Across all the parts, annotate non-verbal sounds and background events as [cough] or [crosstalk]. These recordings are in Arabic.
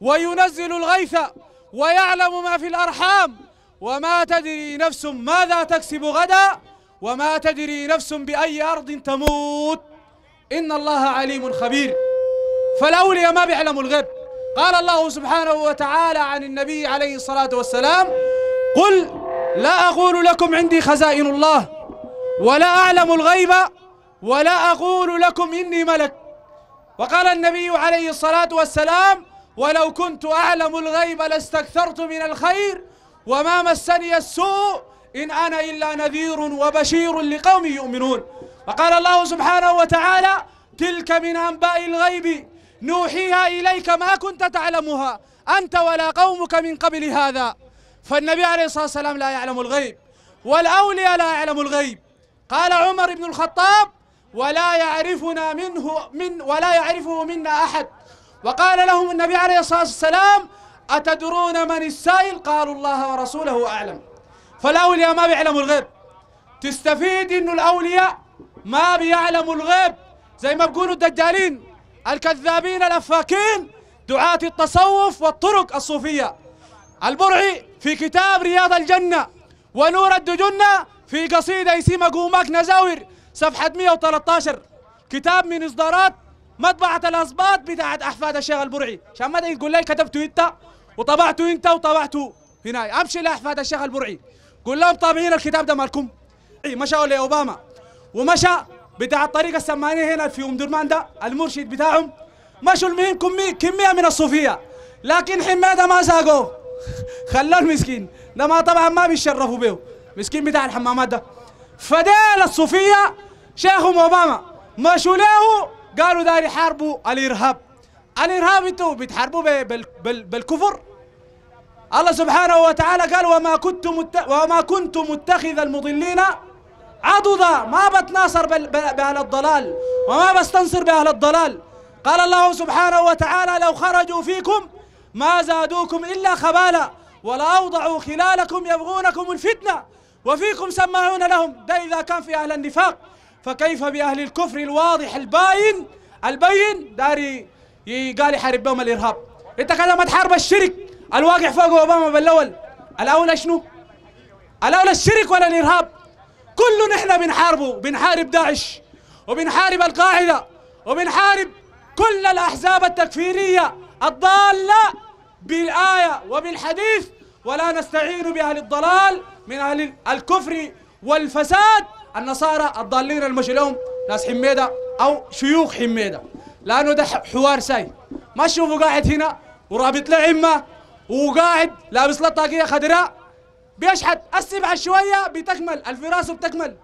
وينزل الغيث ويعلم ما في الأرحام وما تدري نفس ماذا تكسب غدا وما تدري نفس بأي أرض تموت إن الله عليم خبير فالأولياء ما بيعلموا الغيب قال الله سبحانه وتعالى عن النبي عليه الصلاة والسلام قل لا أقول لكم عندي خزائن الله ولا أعلم الغيب ولا أقول لكم إني ملك وقال النبي عليه الصلاة والسلام ولو كنت أعلم الغيب لاستكثرت من الخير وما مسني السوء إن أنا إلا نذير وبشير لقوم يؤمنون وقال الله سبحانه وتعالى تلك من أنباء الغيب نوحيها إليك ما كنت تعلمها أنت ولا قومك من قبل هذا فالنبي عليه الصلاة والسلام لا يعلم الغيب والأولياء لا يعلم الغيب قال عمر بن الخطاب ولا يعرفنا منه من ولا يعرفه منا أحد وقال لهم النبي عليه الصلاة والسلام أتدرون من السائل قالوا الله ورسوله أعلم فالأولياء ما بيعلموا الغيب تستفيد إنه الأولياء ما بيعلموا الغيب زي ما بيقولوا الدجالين الكذابين الأفاكين دعاة التصوف والطرق الصوفية البرعي في كتاب رياض الجنة ونور الدجنة في قصيدة يسيمة قوماك نزاور صفحة 113 كتاب من إصدارات مطبعة الأصباط بتاعت أحفاد الشيخ البرعي عشان ما تقول لي كتبته أنت وطبعته أنت وطبعته هنا أمشي لأحفاد الشيخ البرعي قول لهم طابعين الكتاب ده مالكم مشوا لأوباما ومشى بتاع الطريق السمانية هنا في أم درمان ده المرشد بتاعهم مشوا المهم كمية, كمية من الصوفية لكن حمادة ما ساقوه [laughs] خلوه المسكين ده ما طبعا ما بيشرفوا به مسكين بتاع الحمامات ده فديل الصوفية شيخهم أوباما مشوا له قالوا داري يحاربوا الارهاب الارهاب انتوا بتحاربوه بالكفر الله سبحانه وتعالى قال وما كنت مت... وما كنت متخذ المضلين عضدا ما بتناصر باهل الضلال وما بستنصر باهل الضلال قال الله سبحانه وتعالى لو خرجوا فيكم ما زادوكم الا خبالا ولا اوضعوا خلالكم يبغونكم الفتنه وفيكم سماعون لهم ده اذا كان في اهل النفاق فكيف بأهل الكفر الواضح الباين البين داري قال يحارب بهم الإرهاب أنت كده ما تحارب الشرك الواقع فوق أوباما بالأول الأولى شنو؟ الأولى الشرك ولا الإرهاب كله نحن بنحاربه بنحارب داعش وبنحارب القاعدة وبنحارب كل الأحزاب التكفيرية الضالة بالآية وبالحديث ولا نستعين بأهل الضلال من أهل الكفر والفساد النصارى الضالين المشي لهم ناس حميده او شيوخ حميده لانه ده حوار ساي ما تشوفه قاعد هنا ورابط له عمه وقاعد لابس له طاقيه خضراء بيشحت السبعه شويه بتكمل الفراسه بتكمل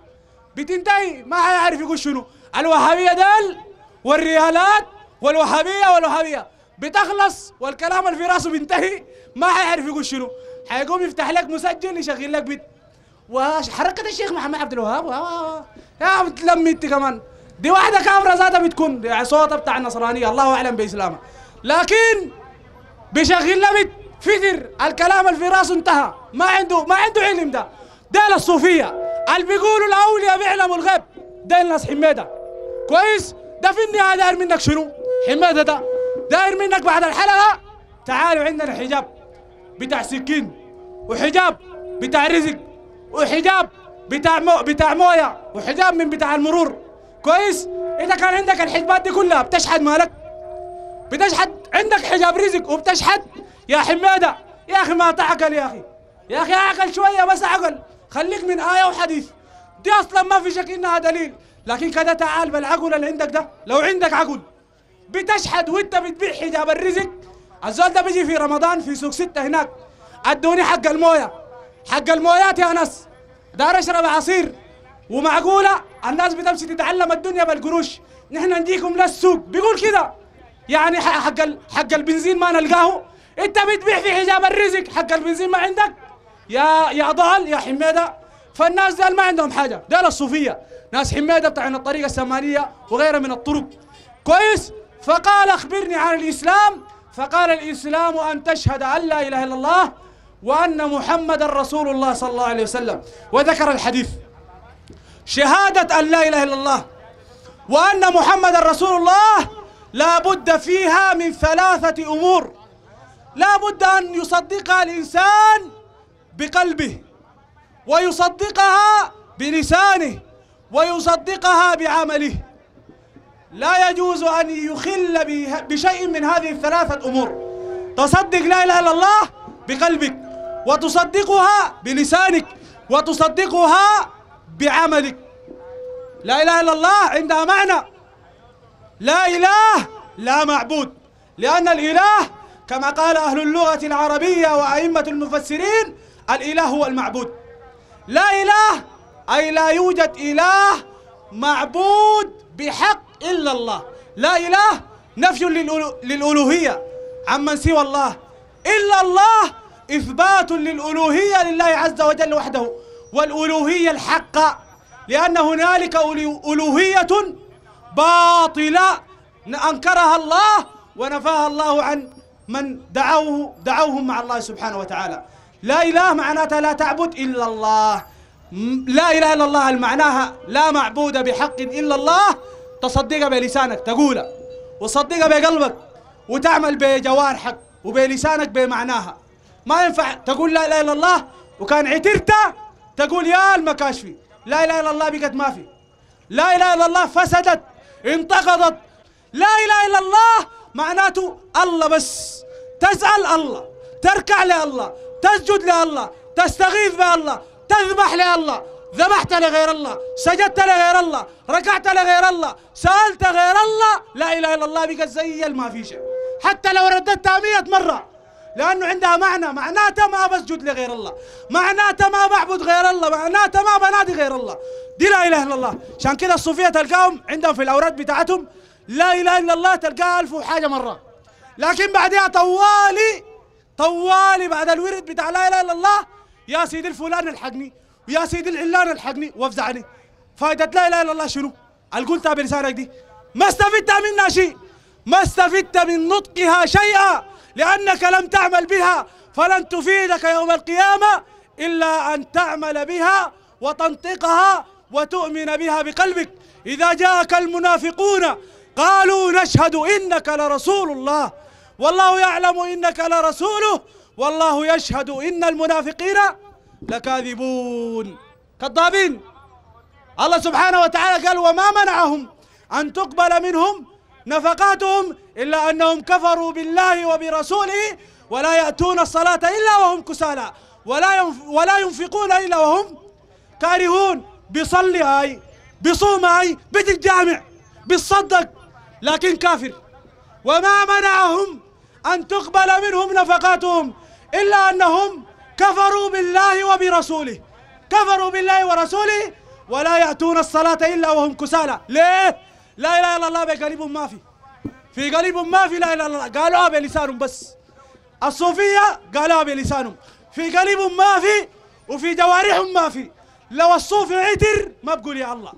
بتنتهي ما حيعرف يقول شنو الوهابيه دال والريالات والوهابيه والوهابيه بتخلص والكلام الفراسة بينتهي ما حيعرف يقول شنو حيقوم يفتح لك مسجل يشغل لك بيت وحركه الشيخ محمد عبد الوهاب يا بتلمي انت كمان دي واحده كافره ذاتها بتكون يعني صوتها بتاع النصرانيه الله اعلم باسلامها لكن بشغل لبت فكر الكلام اللي في راسه انتهى ما عنده ما عنده علم ده ديل الصوفيه اللي بيقولوا الاولياء بيعلموا الغيب ديل ناس حميدة كويس ده في النهايه داير منك شنو؟ حميدة ده داير منك بعد الحلقه تعالوا عندنا حجاب بتاع سكين وحجاب بتاع رزق وحجاب بتاع مو بتاع مويه وحجاب من بتاع المرور كويس اذا كان عندك الحجابات دي كلها بتشحد مالك بتشحد عندك حجاب رزق وبتشحد يا حماده يا اخي ما تعقل يا اخي يا اخي اعقل شويه بس عقل خليك من ايه وحديث دي اصلا ما في شك انها دليل لكن كده تعال بالعقل اللي عندك ده لو عندك عقل بتشحد وانت بتبيع حجاب الرزق الزول ده بيجي في رمضان في سوق ستة هناك ادوني حق المويه حق المويات يا ناس دار اشرب عصير ومعقوله الناس بتمشي تتعلم الدنيا بالقروش نحن نجيكم للسوق بيقول كده يعني حق حق البنزين ما نلقاه انت بتبيع في حجاب الرزق حق البنزين ما عندك يا يا ضال يا حميده فالناس دول ما عندهم حاجه دول الصوفيه ناس حميده بتاعنا الطريقه السمانيه وغيرها من الطرق كويس فقال اخبرني عن الاسلام فقال الاسلام ان تشهد ان لا اله الا الله وأن محمد رسول الله صلى الله عليه وسلم وذكر الحديث شهادة أن لا إله إلا الله وأن محمد رسول الله لا بد فيها من ثلاثة أمور لا بد أن يصدقها الإنسان بقلبه ويصدقها بلسانه ويصدقها بعمله لا يجوز أن يخل بشيء من هذه الثلاثة أمور تصدق لا إله إلا الله بقلبك وتصدقها بلسانك وتصدقها بعملك لا إله إلا الله عندها معنى لا إله لا معبود لأن الإله كما قال أهل اللغة العربية وأئمة المفسرين الإله هو المعبود لا إله أي لا يوجد إله معبود بحق إلا الله لا إله نفي للألوهية عمن سوى الله إلا الله إثبات للألوهية لله عز وجل وحده والألوهية الحقة لأن هنالك ألوهية باطلة أنكرها الله ونفاها الله عن من دعوه دعوهم مع الله سبحانه وتعالى لا إله معناتها لا تعبد إلا الله لا إله إلا الله معناها لا معبود بحق إلا الله تصدق بلسانك تقوله وصدق بقلبك وتعمل بجوارحك وبلسانك بمعناها ما ينفع تقول لا اله الا الله وكان عترته تقول يا المكاشفي لا اله الا الله بقت ما في لا اله الا الله فسدت انتقضت لا اله الا الله معناته الله بس تسال الله تركع لله تسجد لله تستغيث بالله تذبح لله ذبحت لغير الله سجدت لغير الله ركعت لغير الله سألت غير الله لا إله إلا الله بقت زي ما في شيء حتى لو رددتها مئة مرة لأنه عندها معنى معناتها ما بسجد لغير الله معناتها ما بعبد غير الله معناتها ما بنادي غير الله دي لا إله إلا الله عشان كده الصوفية تلقاهم عندهم في الأوراد بتاعتهم لا إله إلا الله تلقاها ألف وحاجة مرة لكن بعدها طوالي طوالي بعد الورد بتاع لا إله إلا الله يا سيدي الفلان الحقني ويا سيدي العلان الحقني وافزعني فائدة لا إله إلا الله شنو؟ اللي قلتها برسالتك دي ما استفدت منها شيء ما استفدت من نطقها شيئا لأنك لم تعمل بها فلن تفيدك يوم القيامة إلا أن تعمل بها وتنطقها وتؤمن بها بقلبك إذا جاءك المنافقون قالوا نشهد إنك لرسول الله والله يعلم إنك لرسوله والله يشهد إن المنافقين لكاذبون كذابين الله سبحانه وتعالى قال وما منعهم أن تقبل منهم نفقاتهم إلا أنهم كفروا بالله وبرسوله ولا يأتون الصلاة إلا وهم كسالى ولا ولا ينفقون إلا وهم كارهون بيصلي هاي بيصوم هاي الجامع بيتصدق لكن كافر وما منعهم أن تقبل منهم نفقاتهم إلا أنهم كفروا بالله وبرسوله كفروا بالله ورسوله ولا يأتون الصلاة إلا وهم كسالى ليه لا إله إلا الله بقلبهم ما في في قلبهم ما في لا اله الا الله قالوها بلسانهم بس الصوفيه قالوها بلسانهم في قلبهم ما في وفي جوارحهم ما في لو الصوفي عتر ما بقول يا الله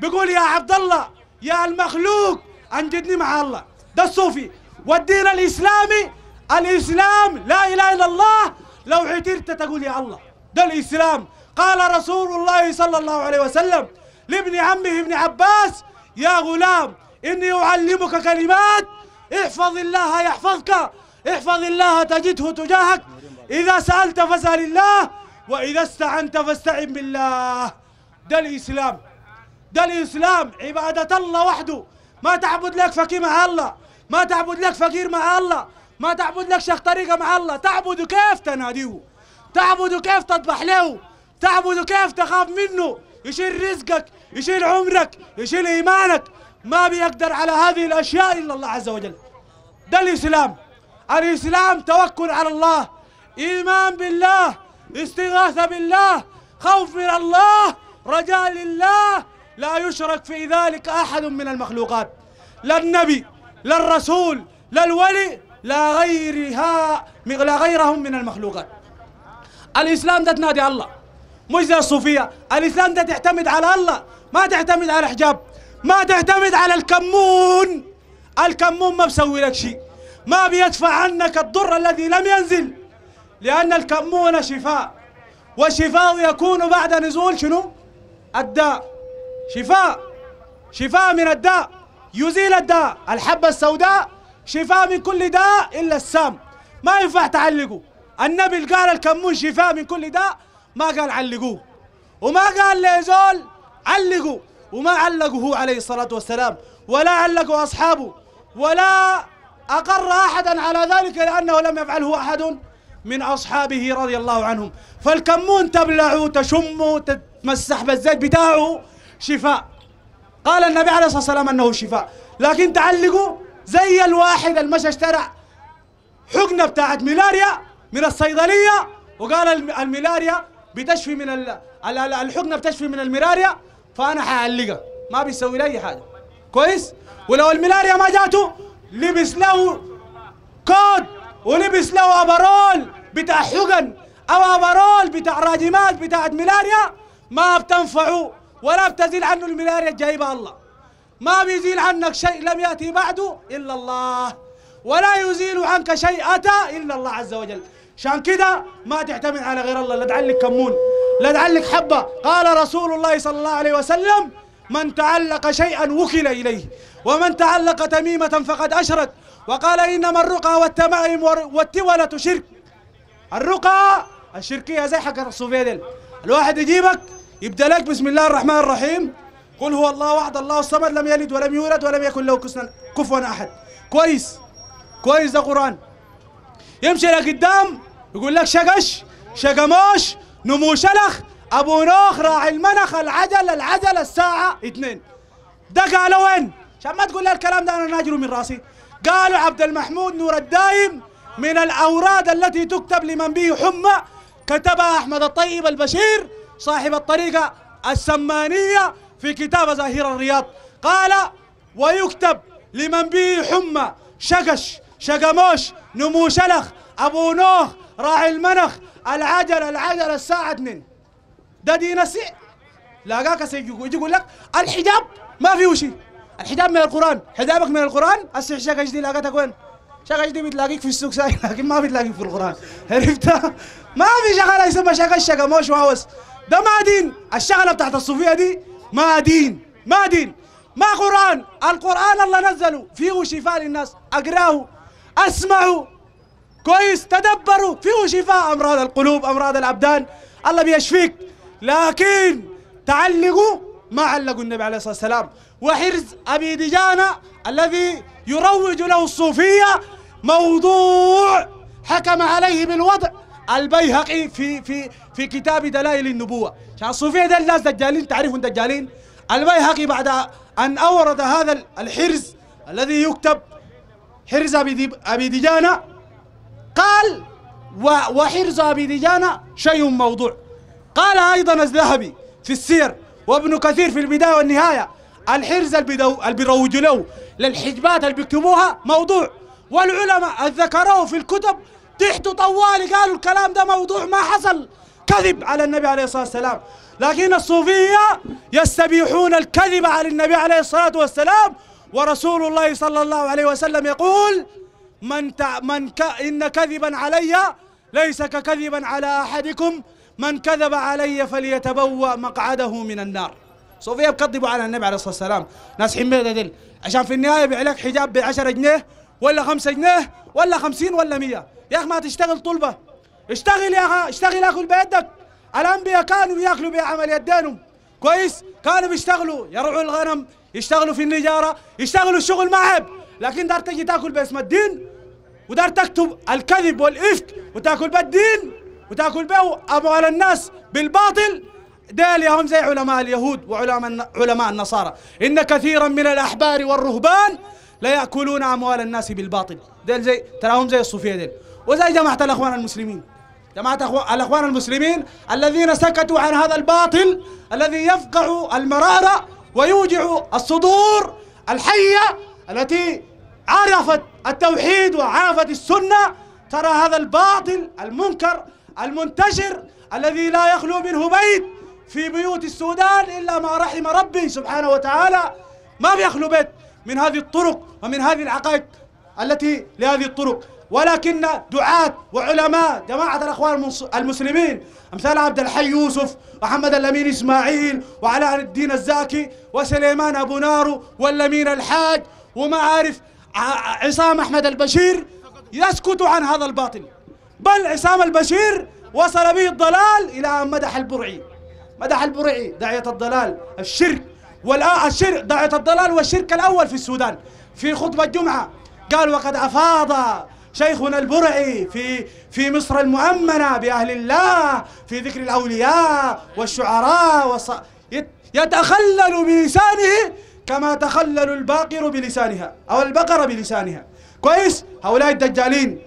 بقول يا عبد الله يا المخلوق انجدني مع الله ده الصوفي والدين الاسلامي الاسلام لا اله الا الله لو عترت تقول يا الله ده الاسلام قال رسول الله صلى الله عليه وسلم لابن عمه ابن عباس يا غلام إني أعلمك كلمات احفظ الله يحفظك احفظ الله تجده تجاهك إذا سألت فاسأل الله وإذا استعنت فاستعن بالله ده الإسلام ده الإسلام عبادة الله وحده ما تعبد لك فكي مع الله ما تعبد لك فقير مع الله ما تعبد لك شيخ طريقة مع الله تعبد كيف تناديه تعبد كيف تطبح له تعبد كيف تخاف منه يشيل رزقك يشيل عمرك يشيل إيمانك ما بيقدر على هذه الأشياء إلا الله عز وجل ده الإسلام الإسلام توكل على الله إيمان بالله استغاثة بالله خوف من الله رجاء لله لا يشرك في ذلك أحد من المخلوقات لا النبي لا الرسول لا الولي لا غيرها لا غيرهم من المخلوقات الإسلام ده تنادي الله مش زي الصوفية الإسلام ده تعتمد على الله ما تعتمد على حجاب ما تعتمد على الكمون الكمون ما بسوي لك شيء ما بيدفع عنك الضر الذي لم ينزل لأن الكمون شفاء والشفاء يكون بعد نزول شنو الداء شفاء شفاء من الداء يزيل الداء الحبة السوداء شفاء من كل داء إلا السام ما ينفع تعلقه النبي قال الكمون شفاء من كل داء ما قال علقوه وما قال زول علقوا وما علقه عليه الصلاة والسلام ولا علقه أصحابه ولا أقر أحدا على ذلك لأنه لم يفعله أحد من أصحابه رضي الله عنهم فالكمون تبلعه تشمه تتمسح بالزيت بتاعه شفاء قال النبي عليه الصلاة والسلام أنه شفاء لكن تعلقه زي الواحد المشى اشترى حقنة بتاعت ملاريا من الصيدلية وقال الملاريا بتشفي من الحقنة بتشفي من الملاريا فانا حعلقه ما بيسوي لي حاجه كويس ولو الملاريا ما جاته لبس له كود ولبس له ابرول بتاع حقن او ابرول بتاع راجمات بتاعت ملاريا ما بتنفعه ولا بتزيل عنه الملاريا جايبها الله ما بيزيل عنك شيء لم ياتي بعده الا الله ولا يزيل عنك شيء اتى الا الله عز وجل عشان كده ما تعتمد على غير الله لا تعلق كمون لا تعلق حبة قال رسول الله صلى الله عليه وسلم من تعلق شيئا وكل إليه ومن تعلق تميمة فقد أشرك وقال إنما الرقى والتمائم والتولة شرك الرقى الشركية زي حق السوفيدل الواحد يجيبك يبدأ لك بسم الله الرحمن الرحيم قل هو الله وحد الله الصمد لم يلد ولم يولد ولم يكن له كفوا أحد كويس كويس ده قرآن يمشي لقدام يقول لك شقش شقموش نمو شلخ ابو نوخ راعي المنخ العجل العجل الساعه 2 ده قالوا وين؟ عشان ما تقول لي الكلام ده انا ناجره من راسي قالوا عبد المحمود نور الدايم من الاوراد التي تكتب لمن به حمى كتبها احمد الطيب البشير صاحب الطريقه السمانيه في كتاب زهير الرياض قال ويكتب لمن به حمى شقش شقموش نمو شلخ ابو نوخ راعي المنخ العجلة العجلة الساعة 2 ده دي نسي لاقاك يجي يقول لك الحجاب ما فيه شيء الحجاب من القرآن حجابك من القرآن هسه شقش دي لاقتك وين؟ شاك دي بتلاقيك في السوق ساي لكن ما بتلاقيك في القرآن عرفت ما في شغلة يسمى شغل موش وهوس ده ما دين الشغلة بتاعت الصوفية دي ما دين ما دين ما قرآن القرآن الله نزله فيه شفاء للناس أقراه أسمعه كويس تدبروا في شفاء امراض القلوب امراض الابدان الله بيشفيك لكن تعلقوا ما علقوا النبي عليه الصلاه والسلام وحرز ابي دجانه الذي يروج له الصوفيه موضوع حكم عليه بالوضع البيهقي في في في كتاب دلائل النبوه عشان الصوفيه ده الناس دجالين تعرفون دجالين البيهقي بعد ان اورد هذا الحرز الذي يكتب حرز ابي دجانه قال وحرزها بدجانة شيء موضوع قال أيضا الذهبي في السير وابن كثير في البداية والنهاية الحرز اللي بيروجوا له للحجبات اللي بيكتبوها موضوع والعلماء ذكروه في الكتب تحت طوالي قالوا الكلام ده موضوع ما حصل كذب على النبي عليه الصلاة والسلام لكن الصوفية يستبيحون الكذب على النبي عليه الصلاة والسلام ورسول الله صلى الله عليه وسلم يقول من ت... من ك... إن كذبا علي ليس ككذبا على أحدكم من كذب علي فليتبوأ مقعده من النار سوف يبقى على النبي عليه الصلاة والسلام ناس حميدة دل عشان في النهاية يبيع لك حجاب ب 10 جنيه ولا 5 جنيه ولا 50 ولا 100 يا أخي ما تشتغل طلبة اشتغل يا أخي اشتغل أكل بيدك الأنبياء كانوا ياكلوا بعمل يدينهم كويس كانوا بيشتغلوا يرعوا الغنم يشتغلوا في النجارة يشتغلوا الشغل معهب لكن دار تجي تاكل باسم الدين ودار تكتب الكذب والإفك وتاكل به الدين وتاكل به أموال الناس بالباطل دال يا هم زي علماء اليهود وعلماء علماء النصارى إن كثيرا من الأحبار والرهبان لا يأكلون أموال الناس بالباطل ديل زي تراهم زي الصوفية ديل وزي جماعة الأخوان المسلمين جماعة الأخوان المسلمين الذين سكتوا عن هذا الباطل الذي يفقع المرارة ويوجع الصدور الحية التي عرفت التوحيد وعرفت السنة ترى هذا الباطل المنكر المنتشر الذي لا يخلو منه بيت في بيوت السودان إلا ما رحم ربي سبحانه وتعالى ما بيخلو بيت من هذه الطرق ومن هذه العقائد التي لهذه الطرق ولكن دعاة وعلماء جماعة الأخوان المسلمين أمثال عبد الحي يوسف وحمد الأمين إسماعيل وعلاء الدين الزاكي وسليمان أبو نارو والأمين الحاج وما عارف عصام أحمد البشير يسكت عن هذا الباطل بل عصام البشير وصل به الضلال إلى أن مدح البرعي مدح البرعي داعية الضلال الشرك والآن الشرك داعية الضلال والشرك الأول في السودان في خطبة الجمعة قال وقد أفاض شيخنا البرعي في في مصر المؤمنة بأهل الله في ذكر الأولياء والشعراء يتخلل بلسانه كما تخلل الباقر بلسانها أو البقرة بلسانها كويس هؤلاء الدجالين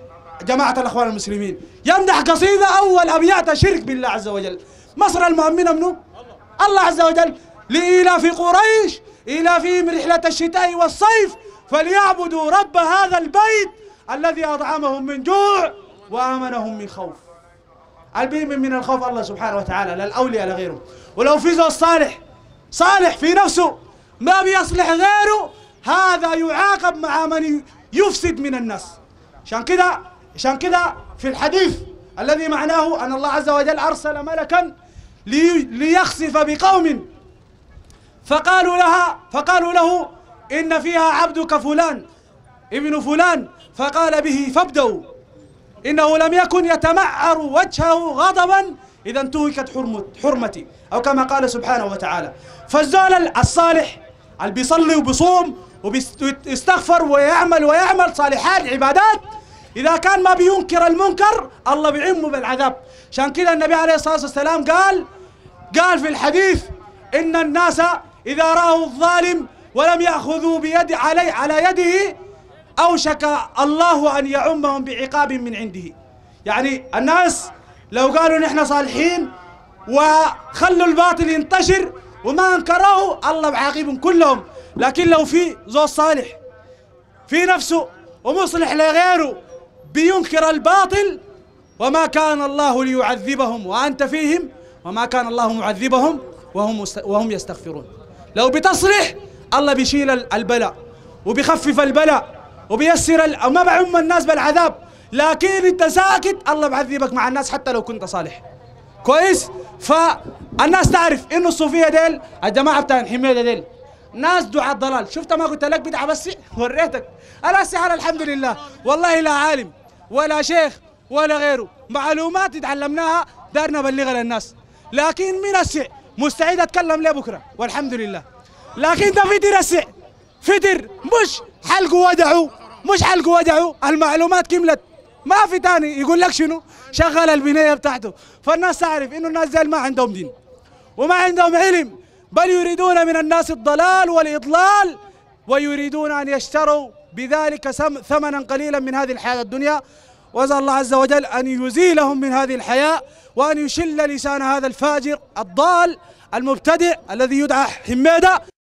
جماعة الأخوان المسلمين يمدح قصيدة أول أبيات شرك بالله عز وجل مصر المؤمنة منه الله عز وجل لإيلاف قريش إيلافهم رحلة الشتاء والصيف فليعبدوا رب هذا البيت الذي أطعمهم من جوع وآمنهم من خوف البيم من الخوف الله سبحانه وتعالى لا الأولياء لغيره ولو فيزوا الصالح صالح في نفسه ما بيصلح غيره هذا يعاقب مع من يفسد من الناس عشان كده عشان كده في الحديث الذي معناه أن الله عز وجل أرسل ملكا لي ليخسف بقوم فقالوا لها فقالوا له إن فيها عبدك فلان ابن فلان فقال به فابدوا إنه لم يكن يتمعر وجهه غضبا إذا انتهكت حرمتي أو كما قال سبحانه وتعالى فالزول الصالح اللي بيصلي وبيصوم وبيستغفر ويعمل ويعمل صالحات عبادات إذا كان ما بينكر المنكر الله بيعمه بالعذاب عشان كده النبي عليه الصلاة والسلام قال قال في الحديث إن الناس إذا رأوا الظالم ولم يأخذوا بيد علي على يده أوشك الله أن يعمهم بعقاب من عنده يعني الناس لو قالوا نحن صالحين وخلوا الباطل ينتشر وما انكره الله بعاقبهم كلهم لكن لو في زوج صالح في نفسه ومصلح لغيره بينكر الباطل وما كان الله ليعذبهم وأنت فيهم وما كان الله معذبهم وهم وهم يستغفرون لو بتصلح الله بيشيل البلاء وبيخفف البلاء وبيسر ما بعم الناس بالعذاب لكن انت ساكت الله بعذبك مع الناس حتى لو كنت صالح كويس ف الناس تعرف انه الصوفيه ديل الجماعه بتاع حميده ديل ناس دعاة ضلال شفت ما قلت لك بدعه بس وريتك انا على الحمد لله والله لا عالم ولا شيخ ولا غيره معلومات تعلمناها دارنا بلغها للناس لكن من السع مستعد اتكلم ليه بكره والحمد لله لكن ده فتر السع فتر مش حلق ودعه مش حلق ودعه المعلومات كملت ما في تاني يقول لك شنو شغل البنايه بتاعته فالناس تعرف انه الناس زي ما عندهم دين وما عندهم علم بل يريدون من الناس الضلال والإضلال ويريدون أن يشتروا بذلك ثمنا قليلا من هذه الحياة الدنيا وزال الله عز وجل أن يزيلهم من هذه الحياة وأن يشل لسان هذا الفاجر الضال المبتدئ الذي يدعى حميدة